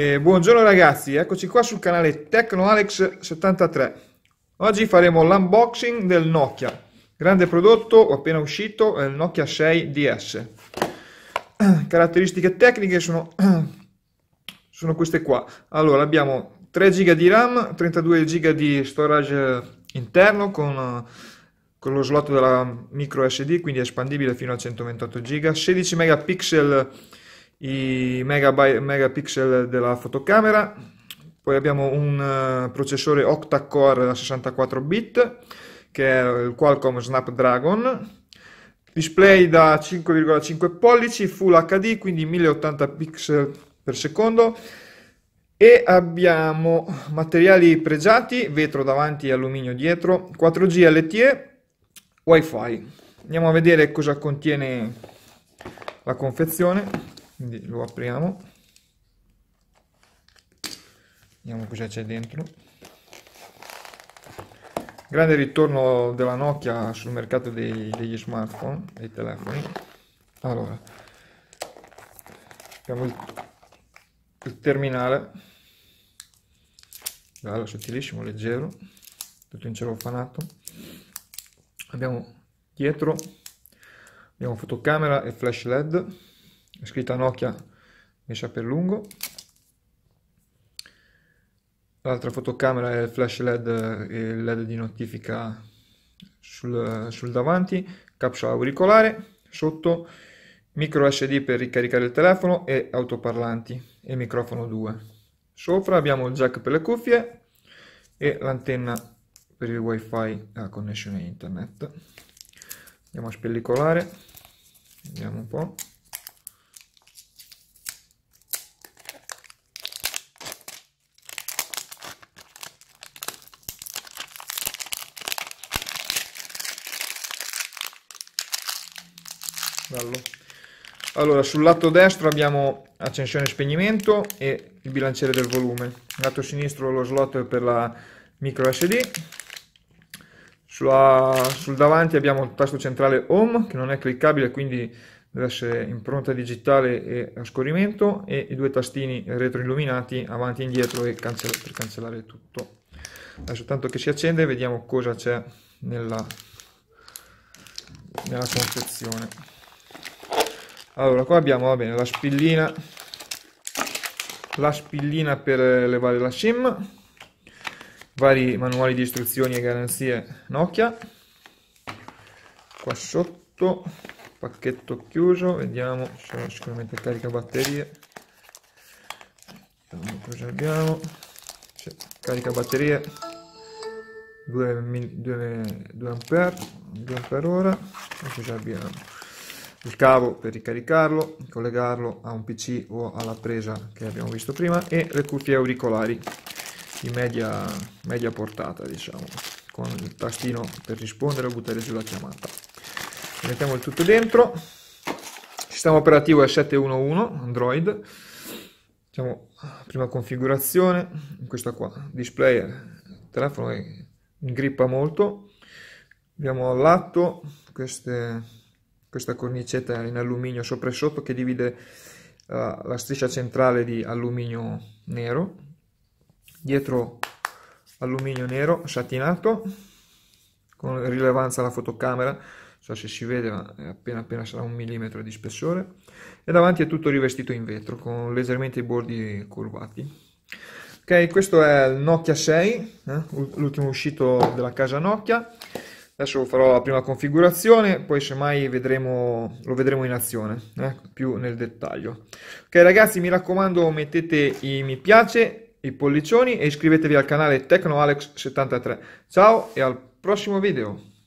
Eh, buongiorno ragazzi, eccoci qua sul canale TecnoAlex73. Oggi faremo l'unboxing del Nokia, grande prodotto appena uscito, il Nokia 6DS. Caratteristiche tecniche sono, sono queste qua. Allora, abbiamo 3 GB di RAM, 32 GB di storage interno con con lo slot della micro SD, quindi espandibile fino a 128 GB, 16 megapixel i megapixel della fotocamera, poi abbiamo un eh, processore octa-core da 64 bit che è il Qualcomm Snapdragon, display da 5,5 pollici, Full HD, quindi 1080 pixel per secondo e abbiamo materiali pregiati, vetro davanti e alluminio dietro, 4G LTE, WiFi. Andiamo a vedere cosa contiene la confezione quindi lo apriamo vediamo cosa c'è dentro grande ritorno della Nokia sul mercato dei, degli smartphone dei telefoni allora abbiamo il, il terminale bello sottilissimo leggero tutto in cellofanato abbiamo dietro abbiamo fotocamera e flash led la scritta Nokia messa per lungo l'altra fotocamera è il flash led e eh, il led di notifica sul, sul davanti capsula auricolare sotto micro sd per ricaricare il telefono e autoparlanti e microfono 2 sopra abbiamo il jack per le cuffie e l'antenna per il wifi a connessione internet andiamo a spellicolare vediamo un po' Gallo. Allora, sul lato destro abbiamo accensione e spegnimento e il bilanciere del volume. Lato sinistro lo slot per la micro SD. Sulla, sul davanti abbiamo il tasto centrale Home che non è cliccabile quindi deve essere impronta digitale e a scorrimento e i due tastini retroilluminati avanti e indietro e cancell per cancellare tutto. Adesso tanto che si accende vediamo cosa c'è nella, nella confezione allora qua abbiamo va bene la spillina la spillina per eh, levare la sim vari manuali di istruzioni e garanzie Nokia qua sotto pacchetto chiuso vediamo sono sicuramente caricabatterie vediamo cosa abbiamo cioè, caricabatterie 2, 2, 2 ampere 2 ampere ora e cosa abbiamo il cavo per ricaricarlo, collegarlo a un PC o alla presa che abbiamo visto prima e le cuffie auricolari di media, media portata, diciamo, con il tastino per rispondere o buttare giù la chiamata. Mettiamo il tutto dentro. Il sistema operativo è 711 Android. Diciamo, prima configurazione, questa qua, display, il telefono che eh, grippa molto. Abbiamo all'atto queste questa cornicetta in alluminio sopra e sotto che divide uh, la striscia centrale di alluminio nero, dietro alluminio nero satinato con rilevanza alla fotocamera, non so se si vede ma è appena appena sarà un millimetro di spessore e davanti è tutto rivestito in vetro con leggermente i bordi curvati. Ok, questo è il Nokia 6, eh, l'ultimo uscito della casa Nokia. Adesso farò la prima configurazione, poi semmai vedremo, lo vedremo in azione, eh, più nel dettaglio. Ok ragazzi, mi raccomando mettete i mi piace, i pollicioni e iscrivetevi al canale TecnoAlex73. Ciao e al prossimo video!